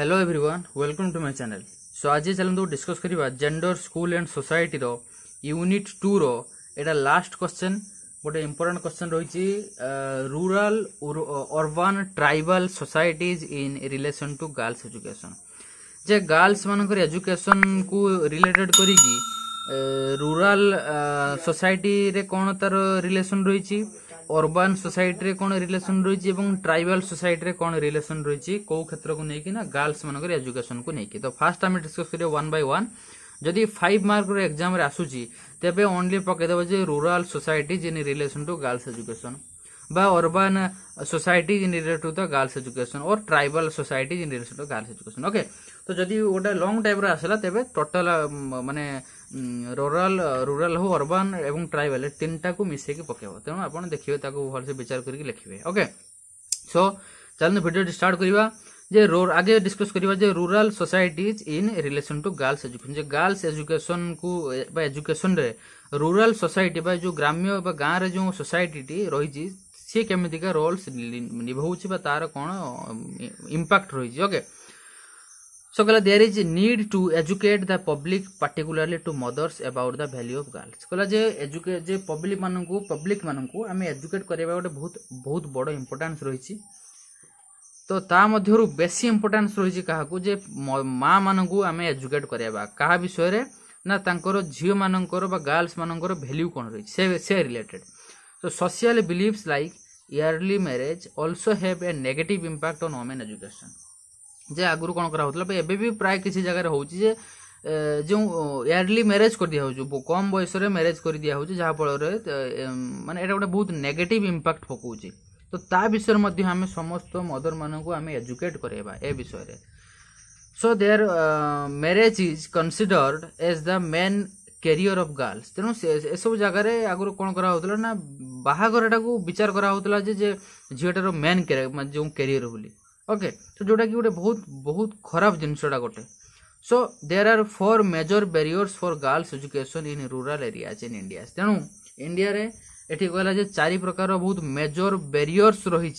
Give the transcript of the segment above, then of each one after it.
Hello everyone welcome to my channel so ଆଜି ଚାଲନ୍ତୁ discuss କରିବା ଜେଣ୍ଡର ସ୍କୁଲ ଆଣ୍ଡ ସୋସାଇଟିର ୟୁନିଟ୍ ଟୁର ଏଇଟା ଲାଷ୍ଟ କ୍ୱେଶ୍ଚନ୍ ଗୋଟେ ଇମ୍ପୋର୍ଟାଣ୍ଟ କ୍ୱେଶ୍ଚନ୍ ରହିଛି rural urban tribal societies in relation to girls education ଯେ ଗାର୍ଲସ୍ମାନଙ୍କର ଏଜୁକେସନ୍କୁ ରିଲେଟେଡ୍ କରିକି ରୁରାଲ ସୋସାଇଟିରେ କ'ଣ ତାର ରିଲେସନ୍ ରହିଛି अरबान सोसाइटी कौन रिलेसन रही ट्राइबाल सोसाइटी कौन रिलेसन रही कौ क्षेत्र को लेकिन गर्ल्स मानक एजुकेशन को लेकिन तो फास्ट आम डिस्कस कर वन बै वन जदि फाइव मार्क एक्जाम आसूसी तेज ओनली पकईदे जो रूराल सोसायट जिन relation to girls education urban society in relate to the girls education और tribal society in related to girls education okay तो जदि गोटे लंग टाइप आसला तेज टोटाल मानते रोराल रूराल हो अरबान ए ट्राइबल तीन टाक मिसेक पकेब तेणु देखिए भलसे विचार करके लिखे ओके सो चलते भिडटे स्टार्ट करवा जे रोर आगे डिस्कस करवा rural societies in relation to girls education जे गर्ल्स एजुकेशन को एजुकेशन रे रूराल सोसाइटी बा जो ग्राम्य गाँव रे जो सोसाइटी रही सी केमिका रोल्स निभाऊ तार कौन इंपैक्ट रही okay So, Kala, there is a need to educate the public, particularly to mothers, about the value of girls. Kala, je educate je public mananku public mananku, আমি educate করাইবা ଗୋଟେ বহুত বহুত বড় ইম্পর্টেন্স রয়েছে তো তা ମଧ୍ୟରୁ ବେଶୀ ଇମ୍ପୋର୍ଟାନ୍ସ ରହିଛି କାହାକୁ ଯେ ମାଆମାନଙ୍କୁ ଆମେ ଏଜୁକେଟ୍ କରାଇବା କାହା ବିଷୟରେ ନା ତାଙ୍କର ଝିଅମାନଙ୍କର ବା ଗାର୍ଲସମାନଙ୍କର ଭ୍ୟାଲ୍ୟୁ କ'ଣ ରହିଛି ସେ ସେ ରିଲେଟେଡ଼ ତ social beliefs like early marriage also have a negative impact on women education जे आगुरी कौन करा था एबे भी प्राय किसी जगह हो जो इयरली मैरेज कर दिया हो कम बयस मैरेज कर दिया हूँ जहाँफल मानने गोटे बहुत नेगेटिव इंपैक्ट पकाच तो ता विषय आम समस्त मदर मान को आम एजुकेट करवा ए विषय so there marriage is considered as the main career of girls तेणु सब जगह आगुरी कौन करा ना बाहर टाक विचार करा जे झीटार मेन कैरियर जो कैरियर बोली ओके तो जोटा कि गोटे बहुत बहुत खराब जिनसा गोटे so there are four major barriers for girls education in rural area in India तेणु इंडिया रे कहला चार प्रकार बहुत मेजर बैरियर्स रही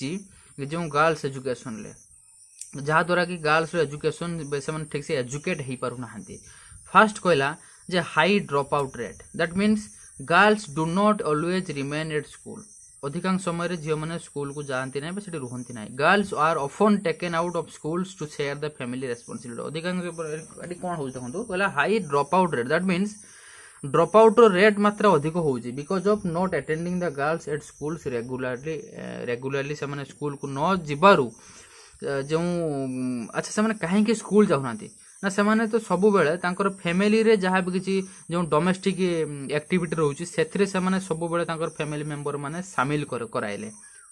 जो गर्ल्स एजुकेशन ले जहाद्वारा कि गर्ल्स एजुकेशन से ठीक से एजुकेट हो पार ना फास्ट कहला high drop out rate that means girls do not always remain at school अधिकांश समय झील मैंने स्कूल को जाती ना से रुहती ना girls are often taken out of school to share the family responsibility अधिकांश कौन हो देखो तो? कहला high drop out rate that mean drop out rate मात्र अधिक हो because of not attending the girls at school regularly regularly से स्कूल को नजबारू जो अच्छा से कहीं स्कूल जाऊना ନା ସେମାନେ ତ ସବୁବେଳେ ତାଙ୍କର ଫ୍ୟାମିଲିରେ ଯାହା ବି କିଛି ଯେଉଁ ଡୋମେଷ୍ଟିକ୍ ଆକ୍ଟିଭିଟି ରହୁଛି ସେଥିରେ ସେମାନେ ସବୁବେଳେ ତାଙ୍କର ଫ୍ୟାମିଲି ମେମ୍ବର ମାନେ ସାମିଲ କରାଇଲେ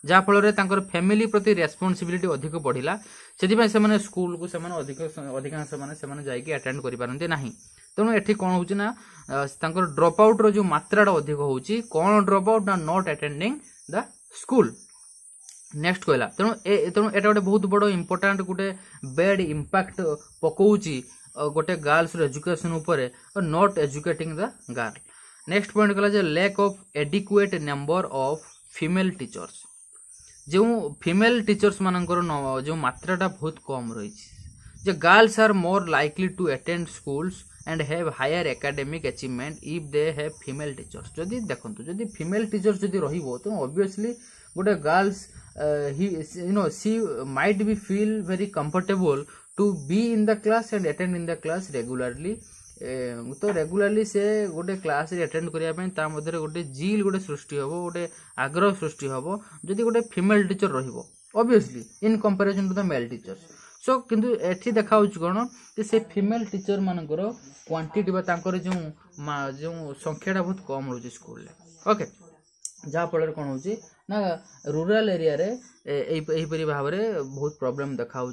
ଯାହାଫଳରେ ତାଙ୍କର ଫ୍ୟାମିଲି ପ୍ରତି ରେସ୍ପନ୍ସିବିଲିଟି ଅଧିକ ବଢ଼ିଲା ସେଥିପାଇଁ ସେମାନେ ସ୍କୁଲକୁ ସେମାନେ ଅଧିକ ଅଧିକାଂଶ ମାନେ ସେମାନେ ଯାଇକି ଆଟେଣ୍ଡ କରିପାରନ୍ତି ନାହିଁ ତେଣୁ ଏଠି କ'ଣ ହେଉଛି ନା ତାଙ୍କର ଡ୍ରପ୍ ଆଉଟ୍ର ଯେଉଁ ମାତ୍ରାଟା ଅଧିକ ହେଉଛି କ'ଣ ଡ୍ରପ୍ ଆଉଟ୍ ନା not attending the school next କହିଲା ତେଣୁ ତେଣୁ ଏଇଟା ଗୋଟେ ବହୁତ ବଡ଼ ଇମ୍ପୋର୍ଟାଣ୍ଟ ଗୋଟେ ବ୍ୟାଡ୍ ଇମ୍ପାକ୍ଟ ପକାଉଛି ଗୋଟେ ଗାର୍ଲସର ଏଜୁକେସନ୍ ଉପରେ not educating the girl next point କହିଲା ଯେ lack of adequate number of female teachers ଯେଉଁ ଫିମେଲ୍ ଟିଚର୍ସ ମାନଙ୍କର ଯେଉଁ ମାତ୍ରାଟା ବହୁତ କମ୍ ରହିଛି ଯେ girls are more likely to attend schools and have higher academic achievement if they have female teachers ଯଦି ଦେଖନ୍ତୁ ଯଦି ଫିମେଲ୍ ଟିଚର୍ସ ଯଦି ରହିବ ତେଣୁ ଅବଭିୟସଲି ଗୋଟେ girls uh, he you know she might be feel very comfortable to be in the class and attend in the class regularly ତ regularly ସେ ଗୋଟେ କ୍ଲାସ୍ରେ ଆଟେଣ୍ଡ କରିବା ପାଇଁ ତା ମଧ୍ୟରେ ଗୋଟେ ଜିଲ୍ ଗୋଟେ ସୃଷ୍ଟି ହେବ ଗୋଟେ ଆଗ୍ରହ ସୃଷ୍ଟି ହେବ ଯଦି ଗୋଟେ ଫିମେଲ୍ ଟିଚର୍ ରହିବ obviously in comparison to the male teachers so କିନ୍ତୁ ଏଠି ଦେଖାହେଉଛି କ'ଣ ଯେ ସେ ଫିମେଲ୍ ଟିଚର୍ମାନଙ୍କର କ୍ୱାଣ୍ଟିଟି ବା ତାଙ୍କର ଯେଉଁ ଯେଉଁ ସଂଖ୍ୟାଟା ବହୁତ କମ୍ ରହୁଛି ସ୍କୁଲରେ ଓକେ ଯାହାଫଳରେ କ'ଣ ହେଉଛି ना रूराल एरिया एरियापर भाव में बहुत प्रोब्लेम देखा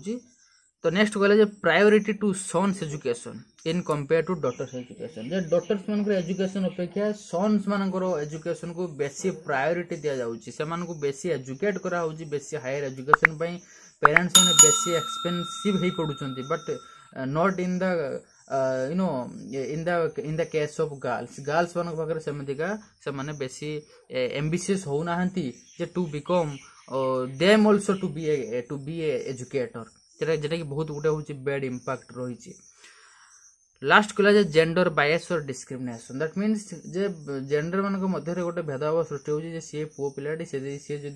तो नेक्स्ट कहला priority to sons education in compare to daughters education जो डटर्स मान एजुकेशन अपेक्षा सन्स मान एजुकेशन को बेसी प्रायोरीटी दि जाऊँगी से बेसी एजुकेट करा बेस हायर एजुकेशन पेरेन्ट्स मैंने बेसी एक्सपेनसीव हो पड़ुंट but not in the you know in the in the case of girls girls मान पाखे से मैंने बेस एम्बिशियस हो ना to become them also to be to be educator जेटा कि बहुत गुट हूँ बेड इम्पैक्ट रही लास्ट कहला जाए जेंडर बायस और डिस्क्रिमिनेसन दैट मीन जे जेंडर मान में गोटे भेदभाव सृष्टि हो सी पुओ पाटी से सी जब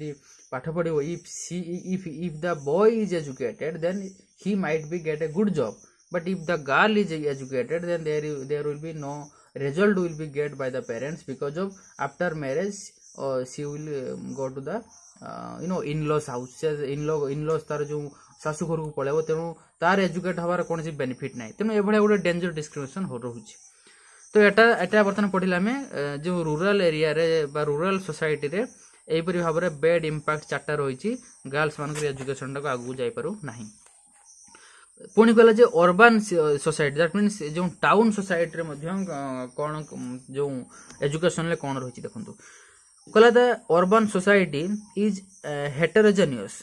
पाठ पढ़ if if if the boy is educated then he might be get a good job but if the girl is educated then there there will be no result will be get by the parents because of after marriage uh, she will uh, go to the uh, you know in-laws house in-law in-laws tar tar jo sasu ghar ko palebo tenu ତାର ଯେଉଁ ଶାଶୁ ଘରକୁ ପଳେଇବ ତେଣୁ ତାର educate ହେବାର କୌଣସି benefit ନାହିଁ ତେଣୁ ଏଭଳିଆ ଗୋଟେ ଡେଞ୍ଜର ଡିସ୍କ୍ରିମିନେସନ୍ ରହୁଛି ତ ଏଟା ଏଟା ବର୍ତ୍ତମାନ ପଢ଼ିଲେ ଆମେ ଯେଉଁ ରୁରାଲ୍ ଏରିଆରେ ବା ରୁରାଲ୍ ସୋସାଇଟିରେ ଏହିପରି ଭାବରେ ବେଡ୍ ଇମ୍ପାକ୍ଟ ଚାରିଟା ରହିଛି ଗାର୍ଲସମାନଙ୍କର ଏଜୁକେସନ୍ଟାକୁ ଆଗକୁ ଯାଇପାରୁନାହିଁ ପୁଣି କହିଲା ଯେ ଅର୍ବାନ୍ ସୋସାଇଟି ଦ୍ୟାଟ୍ ମିନ୍ସ ଯେଉଁ ଟାଉନ୍ ସୋସାଇଟିରେ ମଧ୍ୟ କ'ଣ ଯେଉଁ ଏଜୁକେସନ୍ରେ କ'ଣ ରହିଛି ଦେଖନ୍ତୁ କହିଲା the urban society is heterogeneous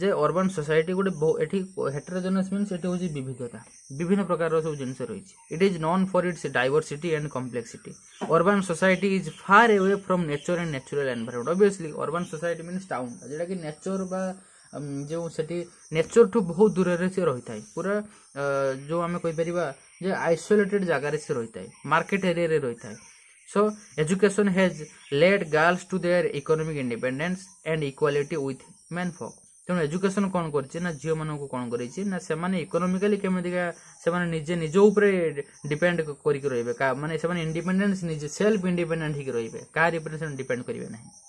ଯେ ଅର୍ବାନ୍ ସୋସାଇଟି ଗୋଟେ ଏଠି ହେଟେରୋଜେନିୟସ୍ ମିନ୍ସ ଏଠି ହେଉଛି ବିବିଧତା ବିଭିନ୍ନ ପ୍ରକାରର ସବୁ ଜିନିଷ ରହିଛି it is known for its diversity and complexity urban society is far away from nature and natural environment obviously urban society means town ଯେଉଁଟାକି ନେଚର୍ ବା ଯେଉଁ ସେଠି ନେଚର୍ଠୁ ବହୁତ ଦୂରରେ ସେ ରହିଥାଏ ପୁରା ଯେଉଁ ଆମେ କହିପାରିବା ଯେ ଆଇସୋଲେଟେଡ୍ ଜାଗାରେ ସେ ରହିଥାଏ ମାର୍କେଟ୍ ଏରିଆରେ ରହିଥାଏ so education has let girls to their economic independence and equality with men ଫକ୍ ତେଣୁ ଏଜୁକେସନ୍ କ'ଣ କରିଛି ନା ଝିଅମାନଙ୍କୁ କ'ଣ କରିଛି ନା ସେମାନେ ଇକୋନୋମିକାଲି କେମିତିକା ସେମାନେ ନିଜେ ନିଜ ଉପରେ ଡିପେଣ୍ଡ କରିକି ରହିବେ ମାନେ ସେମାନେ ଇଣ୍ଡିପେଣ୍ଡେନ୍ସ ନିଜେ ସେଲ୍ଫ ଇଣ୍ଡିପେଣ୍ଡେଣ୍ଟ ହେଇକି ରହିବେ କାହାରି ଉପରେ ସେମାନେ ଡିପେଣ୍ଡ କରିବେ ନାହିଁ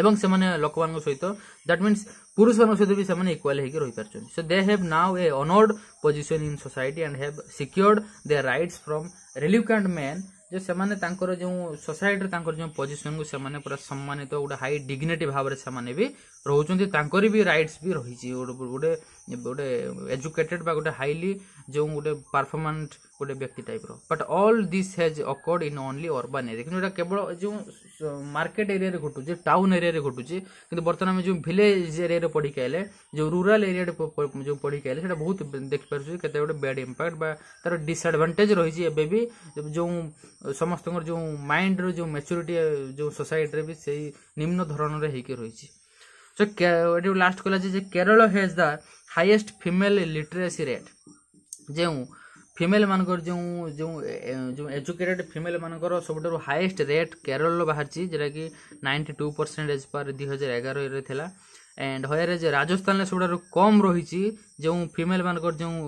এবং ସେମାନେ ଲୋକମାନଙ୍କ ସହିତ ଦ୍ୟାଟ୍ ମିନ୍ସ ପୁରୁଷମାନଙ୍କ ସହିତ ବି ସେମାନେ ଇକ୍ୱାଲ ହେଇକି ରହିପାରୁଛନ୍ତି so they have now a honoured position in society and have secured they rights from ରିଲିଭ୍କାଣ୍ଡ ମ୍ୟାନ୍ ଯେ ସେମାନେ ତାଙ୍କର ଯେଉଁ ସୋସାଇଟିରେ ତାଙ୍କର ଯେଉଁ ପୋଜିସନକୁ ସେମାନେ ପୁରା ସମ୍ମାନିତ ଗୋଟେ ହାଇ ଡିଗ୍ନିଟି ଭାବରେ ସେମାନେ ବି रोचे भी रईट्स भी रही गोटे गोटे एजुकेटेड गोटे हाइली जो गोटे परफर्मांट गोटे व्यक्ति type but all this has occurred in only urban area कि केवल जो मार्केट एरिया घटू टाउन एरिया घटू कि बर्तन आम जो भिलेज एरिया पढ़ी आए जो रूराल एरिया जो पढ़ी आए बहुत देख देखिपुँ के बैड इंपैक्ट तार डिसएडभांटेज रही है जो समस्त जो माइंड रो मेच्यूरीटी जो सोसाइटी भी सही निम्न धरण रही সো ଏଠି ଲାଷ୍ଟ କହିଲା ଯେ Kerala has the highest female literacy rate ଯେଉଁ ଫିମେଲ୍ ମାନଙ୍କର ଯେଉଁ ଯେଉଁ ଯେଉଁ ଏଜୁକେଟେଡ଼୍ ଫିମେଲ୍ ମାନଙ୍କର ସବୁଠାରୁ ହାଇଏଷ୍ଟ ରେଟ୍ କେରଳର ବାହାରିଛି ଯେଉଁଟାକି ninety two percent as per ଦୁଇ ହଜାର ଏଗାରରେ ଥିଲା ଆଣ୍ଡ ହୟାରେଜ୍ ରାଜସ୍ଥାନରେ ସବୁଠାରୁ କମ୍ ରହିଛି ଯେଉଁ ଫିମେଲ୍ ମାନଙ୍କର ଯେଉଁ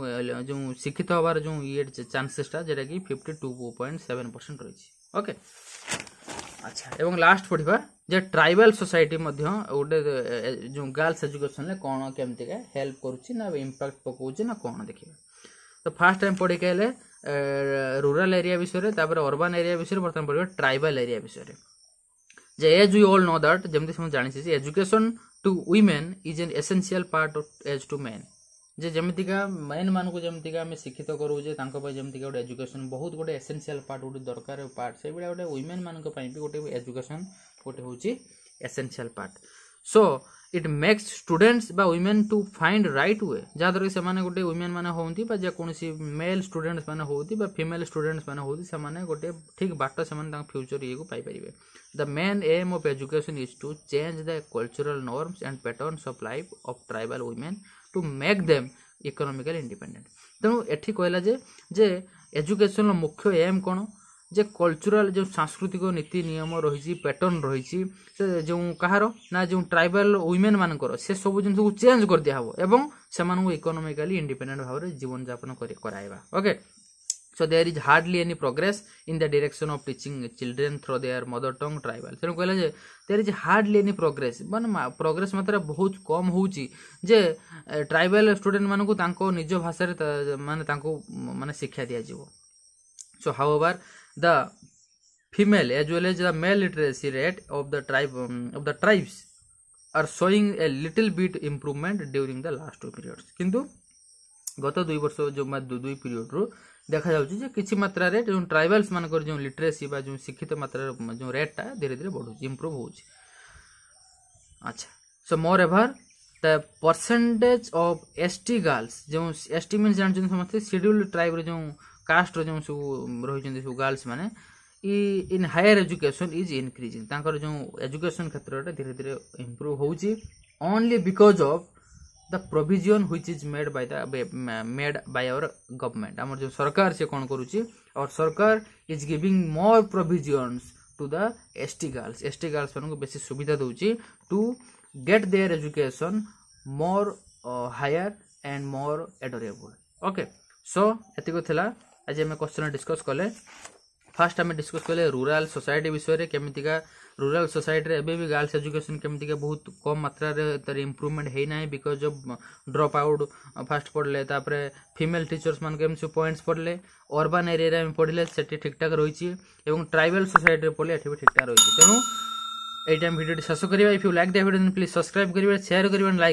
ଯେଉଁ ଶିକ୍ଷିତ ହେବାର ଯେଉଁ ଇଏ ଚାନ୍ସେସ୍ଟା ଯେଉଁଟାକି fifty two point seven percent ରହିଛି ଓକେ अच्छा लास्ट पढ़ा जे ट्राइबल सोसाइटी गोटे जो गर्ल्स एजुकेशन कौन केमती का हेल्प कर इंपैक्ट पकाच ना कौन देखिए तो फास्ट टाइम पढ़ कहे रूराल एरिया विषय में अरबान एरिया विषय बर्तमान पढ़ा ट्राइबल एरिया विषय में जे as you all know that जमी जानते education to women is an essential part as to men ଯେ ଯେମିତିକା ମେନ୍ମାନଙ୍କୁ ଯେମିତିକା ଆମେ ଶିକ୍ଷିତ କରୁଛେ ତାଙ୍କ ପାଇଁ ଯେମିତିକା ଗୋଟେ ଏଜୁକେସନ୍ ବହୁତ ଗୋଟେ ଏସେନ୍ସିଆଲ୍ ପାର୍ଟ ଗୋଟେ ଦରକାର ପାର୍ଟ ସେଇଭଳିଆ ଗୋଟେ ୱିମେନ୍ମାନଙ୍କ ପାଇଁ ବି ଗୋଟେ ଏଜୁକେସନ୍ ଗୋଟେ ହେଉଛି essential part so it makes students বা women to find right way ଯାହାଦ୍ୱାରା କି ସେମାନେ ଗୋଟେ ୱିମେନ୍ ମାନେ ହୁଅନ୍ତି ବା ଯେକୌଣସି ମେଲ୍ ଷ୍ଟୁଡେଣ୍ଟସ୍ ମାନେ ହୁଅନ୍ତି ବା ଫିମେଲ୍ ଷ୍ଟୁଡେଣ୍ଟସ୍ ମାନେ ହୁଅନ୍ତି ସେମାନେ ଗୋଟେ ଠିକ୍ ବାଟ ସେମାନେ ତାଙ୍କ ଫ୍ୟୁଚର୍ ଇଏକୁ ପାଇପାରିବେ the main aim of education is to change the cultural norms and patterns of life of tribal women to make them economically independent ତେଣୁ ଏଠି କହିଲା ଯେ ଯେ ଏଜୁକେସନ୍ର ମୁଖ୍ୟ ଏମ୍ କ'ଣ যে କଲଚୁରାଲ ଯେଉଁ ସାଂସ୍କୃତିକ ନୀତି ନିୟମ ରହିଛି ପ୍ୟାଟର୍ନ ରହିଛି ସେ ଯେଉଁ କାହାର ନା ଯେଉଁ ଟ୍ରାଇବାଲ ୱିମେନ୍ ମାନଙ୍କର ସେ ସବୁ ଜିନିଷକୁ ଚେଞ୍ଜ କରିଦିଆହେବ ଏବଂ ସେମାନଙ୍କୁ ଇକୋନୋମିକାଲି ଇଣ୍ଡିପେଣ୍ଡେଣ୍ଟ ଭାବରେ ଜୀବନଯାପନ କରି କରାଇବା okay so there is hardly any progress in the direction of teaching children through their mother tongue tribal ତେଣୁ କହିଲା ଯେ there is hardly any progress ମାନେ ପ୍ରୋଗ୍ରେସ୍ ମାତ୍ରା ବହୁତ କମ୍ ହେଉଛି ଯେ ଟ୍ରାଇବାଲ୍ ଷ୍ଟୁଡେଣ୍ଟମାନଙ୍କୁ ତାଙ୍କ ନିଜ ଭାଷାରେ ମାନେ ତାଙ୍କୁ ମାନେ ଶିକ୍ଷା ଦିଆଯିବ so however the female as well as the male literacy rate of the tribe of the tribes are showing a little bit improvement during the last two periods किंतु गत दुई वर्ष जो दुई पीरियड रु देखा जा किसी मात्र जो ट्राइबाल्स मानक जो लिटरेसी जो शिक्षित मात्र जो रेटा धीरे धीरे बढ़ू इम्प्रूव हो अच्छा so moreover the percentage of ST girls जो एसटी मीन जानते समस्त शेड्यूल्ड ट्राइब जो कास्टर जो सब रही सब गर्ल्स मैंने in higher education is increasing तर जो एजुकेशन क्षेत्र धीरे धीरे इम्प्रूव होनली because of the provision which is made by the made by our government आम जो सरकार से कौन कर सरकार is giving more provisions to the S T girls S T girls मानक बेस सुविधा दूसरी to get their education more higher and more adorable okay so ये आज आम क्वेश्चन डिस्कस कले फास्ट आम डिस्कस कले रूराल सोसाइटी विषय में केमिका रूराल सोसाइटी एवं भी गर्ल्स एजुकेशन केमिका बहुत कम मात्र इम्प्रुवमेंट होना because of drop out first पढ़ले फिमेल टीचर्स मान एम पॉइंट्स पढ़ले अर्बान एरिया आम पढ़ले से ठीक ठाक रही ट्राइबल सोसाइटी पढ़ले ये भी ठीक ठाक रही तेणु এই টাইম ভিডিওটি শেষ করিবা if you like the video then please subscribe করিবে শেয়ার